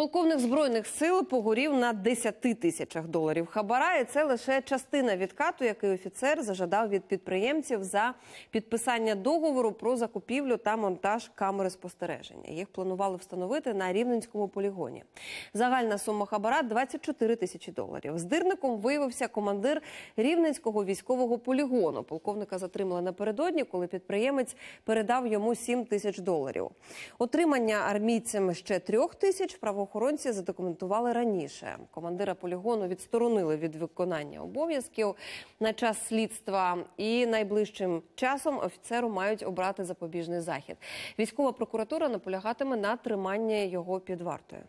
Полковник збройних сил погорів на 10 тисячах доларів хабара. і Це лише частина відкату, який офіцер зажадав від підприємців за підписання договору про закупівлю та монтаж камери спостереження. Їх планували встановити на рівненському полігоні. Загальна сума хабара 24 тисячі доларів. Здирником виявився командир рівненського військового полігону. Полковника затримали напередодні, коли підприємець передав йому 7 тисяч доларів. Отримання армійцями ще 3 тисяч правоохоронців правоохоронці задокументували раніше. Командира полігону відсторонили від виконання обов'язків на час слідства, і найближчим часом офіцеру мають обрати запобіжний захід. Військова прокуратура наполягатиме на триманні його під вартою.